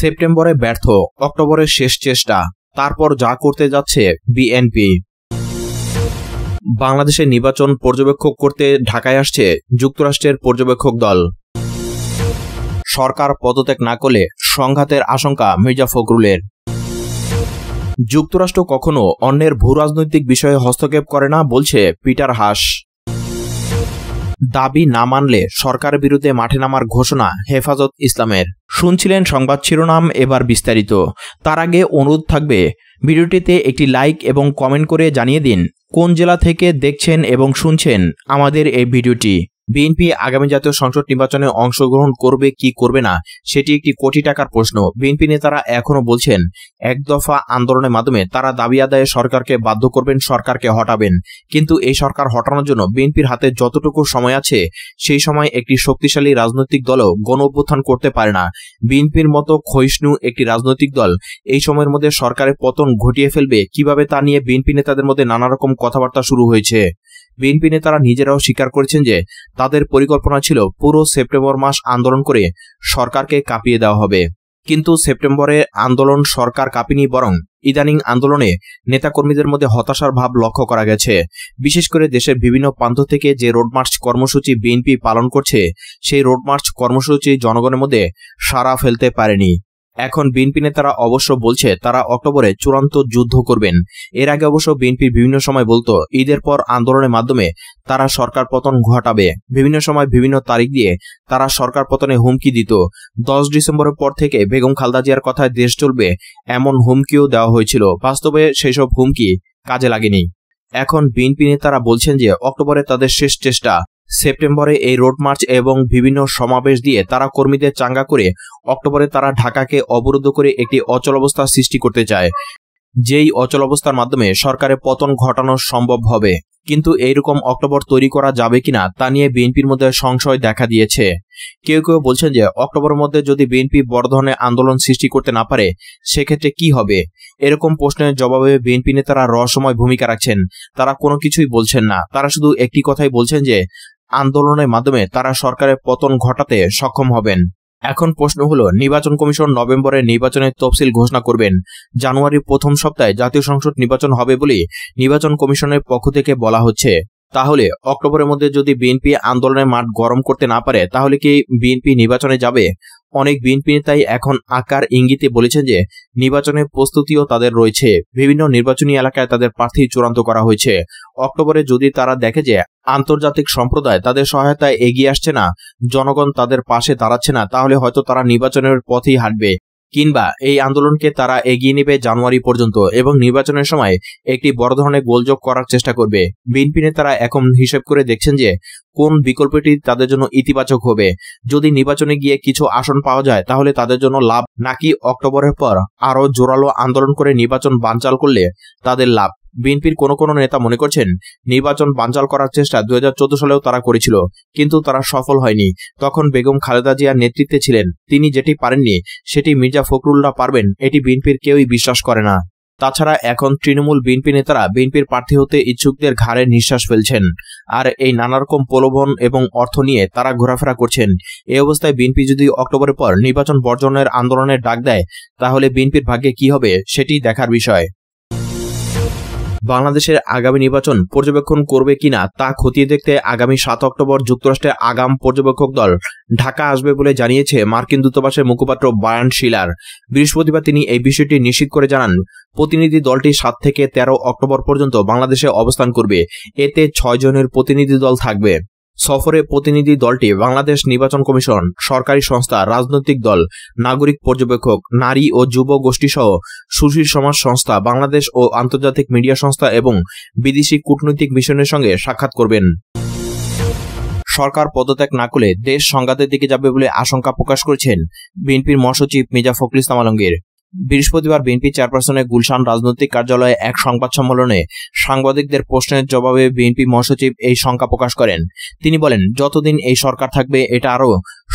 সেপ্টেম্বরে ব্যর্থ অক্টোবরের শেষ চেষ্টা তারপর যা করতে যাচ্ছে বিএনপি বাংলাদেশের নির্বাচন পর্যবেক্ষক করতে ঢাকায় আসছে যুক্তরাষ্ট্রের পর্যবেক্ষক দল সরকার পদত্যাগ না করলে সংঘাতের আশঙ্কা মির্জা ফখরুলের যুক্তরাষ্ট্র কখনো অন্যের ভূরাজনৈতিক বিষয়ে হস্তক্ষেপ করে না বলছে পিটার হাস দাবি না মানলে সরকার বিরুদ্ধে মাঠে নামার ঘোষণা হেফাজত ইসলামের শুনছিলেন সংবাদ শিরোনাম এবার বিস্তারিত তার আগে অনুরোধ থাকবে ভিডিওটিতে একটি লাইক এবং কমেন্ট করে জানিয়ে দিন কোন জেলা থেকে দেখছেন এবং শুনছেন আমাদের এই ভিডিওটি বিএনপি আগামী জাতীয় সংসদ নির্বাচনে অংশগ্রহণ করবে কি করবে না সেটি একটি কোটি টাকার প্রশ্ন বিএনপি নেতারা এখনও বলছেন এক দফা আন্দোলনের মাধ্যমে তারা দাবি আদায়ে সরকারকে বাধ্য করবেন সরকারকে হটাবেন কিন্তু এই সরকার হটানোর জন্য বিএনপির হাতে যতটুকু সময় আছে সেই সময় একটি শক্তিশালী রাজনৈতিক দলও গণ অভ্যুত্থান করতে পারে না বিএনপির মতো ক্ষয়িষ্ণু একটি রাজনৈতিক দল এই সময়ের মধ্যে সরকারের পতন ঘটিয়ে ফেলবে কিভাবে তা নিয়ে বিএনপি নেতাদের মধ্যে নানা রকম কথাবার্তা শুরু হয়েছে বিএনপি নেতারা নিজেরাও স্বীকার করেছেন যে তাদের পরিকল্পনা ছিল পুরো সেপ্টেম্বর মাস আন্দোলন করে সরকারকে কাঁপিয়ে দেওয়া হবে কিন্তু সেপ্টেম্বরে আন্দোলন সরকার কাঁপিনি বরং ইদানিং আন্দোলনে নেতাকর্মীদের মধ্যে হতাশার ভাব লক্ষ্য করা গেছে বিশেষ করে দেশের বিভিন্ন প্রান্ত থেকে যে রোডমার্চ কর্মসূচি বিএনপি পালন করছে সেই রোডমার্চ কর্মসূচি জনগণের মধ্যে সারা ফেলতে পারেনি এখন বিএনপি নেতারা অবশ্য বলছে তারা অক্টোবরে চূড়ান্ত যুদ্ধ করবেন এর আগে অবশ্য বিএনপি বিভিন্ন সময় বলতো ঈদের পর আন্দোলনের মাধ্যমে তারা সরকার পতন ঘটাবে বিভিন্ন সময় বিভিন্ন তারিখ দিয়ে তারা সরকার পতনে হুমকি দিত দশ ডিসেম্বরের পর থেকে বেগম খালদা জিয়ার কথায় দেশ চলবে এমন হুমকিও দেওয়া হয়েছিল বাস্তবে সেসব হুমকি কাজে লাগেনি এখন বিএনপি নেতারা বলছেন যে অক্টোবরে তাদের শেষ চেষ্টা সেপ্টেম্বরে এই রোড মার্চ এবং বিভিন্ন সমাবেশ দিয়ে তারা কর্মীদের চাঙ্গা করে অক্টোবরে তারা ঢাকাকে অবরুদ্ধ করে একটি অচলাবস্থা সৃষ্টি করতে চায় যেই অচলাবস্থার মাধ্যমে সরকারের পতন ঘটানো সম্ভব হবে কিন্তু এইরকম অক্টোবর তৈরি করা যাবে কিনা তা নিয়ে বিএনপির মধ্যে সংশয় দেখা দিয়েছে কেউ কেউ বলছেন যে অক্টোবরের মধ্যে যদি বিএনপি বড় ধরনের আন্দোলন সৃষ্টি করতে না পারে সেক্ষেত্রে কি হবে এরকম প্রশ্নের জবাবে বিএনপি নেতারা রহস্যময় ভূমিকা রাখছেন তারা কোনো কিছুই বলছেন না তারা শুধু একটি কথাই বলছেন যে আন্দোলনের মাধ্যমে তারা সরকারের পতন ঘটাতে সক্ষম হবেন এখন প্রশ্ন হল নির্বাচন কমিশন নভেম্বরের নির্বাচনের তফসিল ঘোষণা করবেন জানুয়ারির প্রথম সপ্তাহে জাতীয় সংসদ নির্বাচন হবে বলে নির্বাচন কমিশনের পক্ষ থেকে বলা হচ্ছে তাহলে অক্টোবরের মধ্যে যদি বিএনপি আন্দোলনের মাঠ গরম করতে না পারে তাহলে কি বিএনপি নির্বাচনে যাবে অনেক বিএনপি নেতাই এখন আকার ইঙ্গিতে বলেছেন যে নির্বাচনের প্রস্তুতিও তাদের রয়েছে বিভিন্ন নির্বাচনী এলাকায় তাদের প্রার্থী চূড়ান্ত করা হয়েছে অক্টোবরে যদি তারা দেখে যে আন্তর্জাতিক সম্প্রদায় তাদের সহায়তায় এগিয়ে আসছে না জনগণ তাদের পাশে দাঁড়াচ্ছে না তাহলে হয়তো তারা নির্বাচনের পথেই হাঁটবে কিংবা এই আন্দোলনকে তারা এগিয়ে নেবে জানুয়ারি পর্যন্ত এবং নির্বাচনের সময় একটি বড় ধরনের গোলযোগ করার চেষ্টা করবে বিএনপি নেতারা এখন হিসেব করে দেখছেন যে কোন বিকল্পটি তাদের জন্য ইতিবাচক হবে যদি নির্বাচনে গিয়ে কিছু আসন পাওয়া যায় তাহলে তাদের জন্য লাভ নাকি অক্টোবরের পর আরও জোরালো আন্দোলন করে নির্বাচন বানচাল করলে তাদের লাভ বিএনপির কোন কোনো নেতা মনে করছেন নির্বাচন বানচাল করার চেষ্টা দু সালেও তারা করেছিল কিন্তু তারা সফল হয়নি তখন বেগম খালেদা জিয়ার নেতৃত্বে ছিলেন তিনি যেটি পারেননি সেটি মির্জা ফখরুল্লাহ পারবেন এটি বিএনপির কেউই বিশ্বাস করে না তাছাড়া এখন তৃণমূল বিএনপি নেতারা বিএনপির প্রার্থী হতে ইচ্ছুকদের ঘাড়ে নিঃশ্বাস ফেলছেন আর এই নানারকম প্রলোভন এবং অর্থ নিয়ে তারা ঘোরাফেরা করছেন এই অবস্থায় বিএনপি যদি অক্টোবরের পর নির্বাচন বর্জনের আন্দোলনের ডাক দেয় তাহলে বিএনপির ভাগ্যে কি হবে সেটি দেখার বিষয় বাংলাদেশের আগামী নির্বাচন পর্যবেক্ষণ করবে কিনা তা খতিয়ে দেখতে আগামী সাত অক্টোবর যুক্তরাষ্ট্রের আগাম পর্যবেক্ষক দল ঢাকা আসবে বলে জানিয়েছে মার্কিন দূতাবাসের মুখপাত্র বায়ান শিলার বৃহস্পতিবার তিনি এই বিষয়টি নিশ্চিত করে জানান প্রতিনিধি দলটি সাত থেকে তেরো অক্টোবর পর্যন্ত বাংলাদেশে অবস্থান করবে এতে ছয় জনের প্রতিনিধি দল থাকবে সফরে প্রতিনিধি দলটি বাংলাদেশ নির্বাচন কমিশন সরকারি সংস্থা রাজনৈতিক দল নাগরিক পর্যবেক্ষক নারী ও যুব গোষ্ঠীসহ সুশীল সমাজ সংস্থা বাংলাদেশ ও আন্তর্জাতিক মিডিয়া সংস্থা এবং বিদেশি কূটনৈতিক মিশনের সঙ্গে সাক্ষাৎ করবেন সরকার পদত্যাগ না করলে দেশ সংঘাতের দিকে যাবে বলে আশঙ্কা প্রকাশ করেছেন বিএনপির মহাসচিব মির্জা ফখরুল ইসলাম আলমগীর বৃহস্পতিবার বিএনপি চেয়ারপারসনের গুলশান রাজনৈতিক কার্যালয়ে এক সংবাদ সম্মেলনে সাংবাদিকদের প্রশ্নের জবাবে বিএনপি মহাসচিব এই শঙ্কা প্রকাশ করেন তিনি বলেন যতদিন এই সরকার থাকবে এটা আরও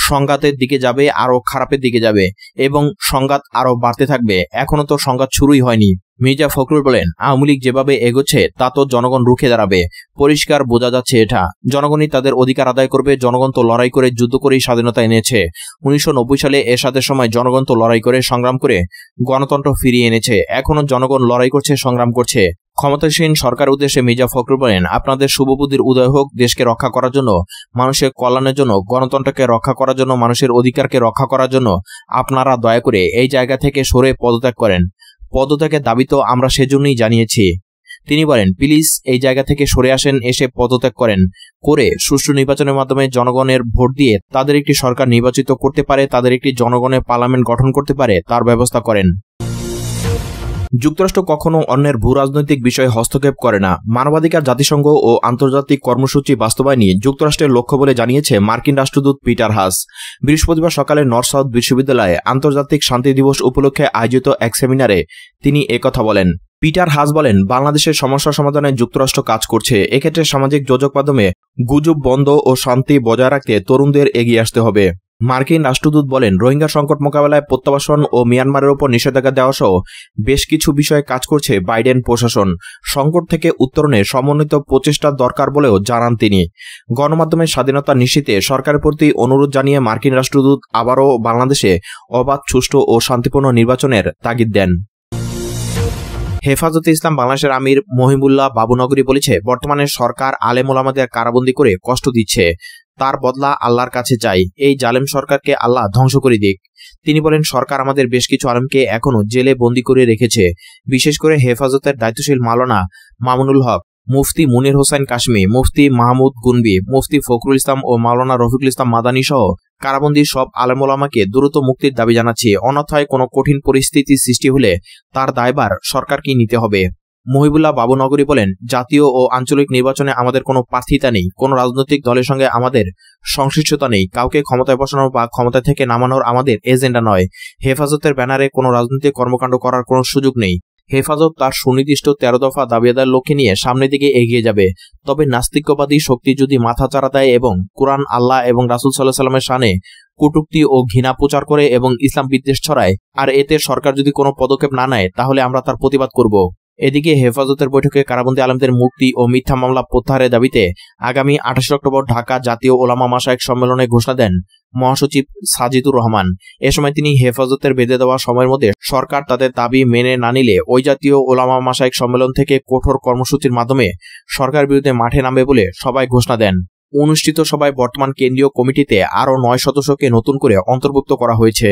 সংঘাতের দিকে যাবে আরও খারাপের দিকে যাবে এবং সংঘাত আরও বাড়তে থাকবে এখনও তো সংঘাত শুরুই হয়নি মির্জা ফখরুল বলেন আওয়ামী লীগ যেভাবে এগোচ্ছে তা তো জনগণ রুখে দাঁড়াবে পরিষ্কার বোঝা যাচ্ছে এটা জনগণই তাদের অধিকার আদায় করবে জনগণ তো লড়াই করে যুদ্ধ করেই স্বাধীনতা এনেছে উনিশশো সালে এরশাদের সময় জনগণ তো লড়াই করে সংগ্রাম করে গণতন্ত্র ফিরিয়ে এনেছে এখনও জনগণ লড়াই করছে সংগ্রাম করছে ক্ষমতাসীন সরকার উদ্দেশ্যে মির্জা ফখরুল বলেন আপনাদের শুভবুদ্ধির উদয় হোক দেশকে রক্ষা করার জন্য মানুষের কল্যাণের জন্য গণতন্ত্রকে রক্ষা করার জন্য মানুষের অধিকারকে রক্ষা করার জন্য আপনারা দয়া করে এই জায়গা থেকে সরে পদত্যাগ করেন পদত্যাগের দাবি তো আমরা সেজন্যই জানিয়েছি তিনি বলেন প্লিজ এই জায়গা থেকে সরে আসেন এসে পদত্যাগ করেন করে সুষ্ঠু নির্বাচনের মাধ্যমে জনগণের ভোট দিয়ে তাদের একটি সরকার নির্বাচিত করতে পারে তাদের একটি জনগণের পার্লামেন্ট গঠন করতে পারে তার ব্যবস্থা করেন যুক্তরাষ্ট্র কখনো অন্যের ভূ রাজনৈতিক বিষয়ে হস্তক্ষেপ করে না মানবাধিকার জাতিসংঘ ও আন্তর্জাতিক কর্মসূচি বাস্তবায়নই যুক্তরাষ্ট্রের লক্ষ্য বলে জানিয়েছে মার্কিন রাষ্ট্রদূত পিটার হাস বৃহস্পতিবার সকালে নর্থ সাউথ বিশ্ববিদ্যালয়ে আন্তর্জাতিক শান্তি দিবস উপলক্ষে আয়োজিত এক সেমিনারে তিনি একথা বলেন পিটার হাস বলেন বাংলাদেশের সমস্যা সমাধানে যুক্তরাষ্ট্র কাজ করছে এক্ষেত্রে সামাজিক যোজক মাধ্যমে গুজব বন্ধ ও শান্তি বজায় রাখতে তরুণদের এগিয়ে আসতে হবে মার্কিন রাষ্ট্রদূত বলেন রোহিঙ্গা সংকট মোকাবেলায় প্রত্যাবাসন ও মিয়ানমারের ওপর নিষেধাজ্ঞা দেওয়া সহ বেশ কিছু বিষয়ে কাজ করছে বাইডেন প্রশাসন সংকট থেকে উত্তরণে সমন্বিত প্রচেষ্টা দরকার বলেও জানান তিনি গণমাধ্যমের স্বাধীনতা নিশ্চিতে সরকারের প্রতি অনুরোধ জানিয়ে মার্কিন রাষ্ট্রদূত আবারও বাংলাদেশে অবাধ সুষ্ঠু ও শান্তিপূর্ণ নির্বাচনের তাগিদ দেন হেফাজতে ইসলাম বাংলাদেশের আমির মহিমুল্লাহ বাবুনগরী বলেছে বর্তমানে সরকার আলেম ওলামাদের কারাবন্দী করে কষ্ট দিচ্ছে তার বদলা আল্লাহর কাছে চাই এই জালেম সরকারকে আল্লাহ ধ্বংস করে দিক তিনি বলেন সরকার আমাদের বেশ কিছু আলমকে এখনও জেলে বন্দি করে রেখেছে বিশেষ করে হেফাজতের দায়িত্বশীল মালানা মামুনুল হক মুফতি মুনির হোসেন কাশ্মি মুফতি মাহমুদ গুনবি মুফতি ফখরুল ইসলাম ও মাওলানা রফিকুল ইসলাম মাদানী সহ কারাবন্দির সব আলমোলামাকে দ্রুত মুক্তির দাবি জানাচ্ছি অনথায় কোনো কঠিন পরিস্থিতি সৃষ্টি হলে তার দায়বার সরকারকেই নিতে হবে মহিবুল্লাহ বাবুনগরী বলেন জাতীয় ও আঞ্চলিক নির্বাচনে আমাদের কোনো প্রার্থিতা নেই কোনো রাজনৈতিক দলের সঙ্গে আমাদের সংশ্লিষ্টতা নেই কাউকে ক্ষমতায় বসানো বা ক্ষমতা থেকে নামানোর আমাদের এজেন্ডা নয় হেফাজতের ব্যানারে কোনো রাজনৈতিক কর্মকাণ্ড করার কোনো সুযোগ নেই হেফাজত তার সুনির্দিষ্ট তেরো দফা দাবিদার লক্ষ্যে নিয়ে সামনের দিকে এগিয়ে যাবে তবে নাস্তিক্যবাদী শক্তি যদি মাথা চাড়া দেয় এবং কোরআন আল্লাহ এবং রাসুল সাল্লাহ সাল্লামের সানে কুটুক্তি ও ঘৃণা প্রচার করে এবং ইসলাম বিদ্বেষ ছড়ায় আর এতে সরকার যদি কোনো পদক্ষেপ না নেয় তাহলে আমরা তার প্রতিবাদ করব এদিকে হেফাজতের বৈঠকে কারাবন্দী আলমদের মুক্তি ও মিথ্যা মামলা প্রত্যাহারের দাবিতে আগামী আঠাশে অক্টোবর ঢাকা জাতীয় ওলামা মাসায়ক সম্মেলনে ঘোষণা দেন মহাসচিব সাজিদুর রহমান এ সময় তিনি হেফাজতের বেঁধে দেওয়া সময়ের মধ্যে সরকার তাদের দাবি মেনে না নিলে ওই জাতীয় ওলামা মাসায়ক সম্মেলন থেকে কঠোর কর্মসূচির মাধ্যমে সরকার বিরুদ্ধে মাঠে নামবে বলে সবাই ঘোষণা দেন অনুষ্ঠিত সভায় বর্তমান কেন্দ্রীয় কমিটিতে আরও নয় সদস্যকে নতুন করে অন্তর্ভুক্ত করা হয়েছে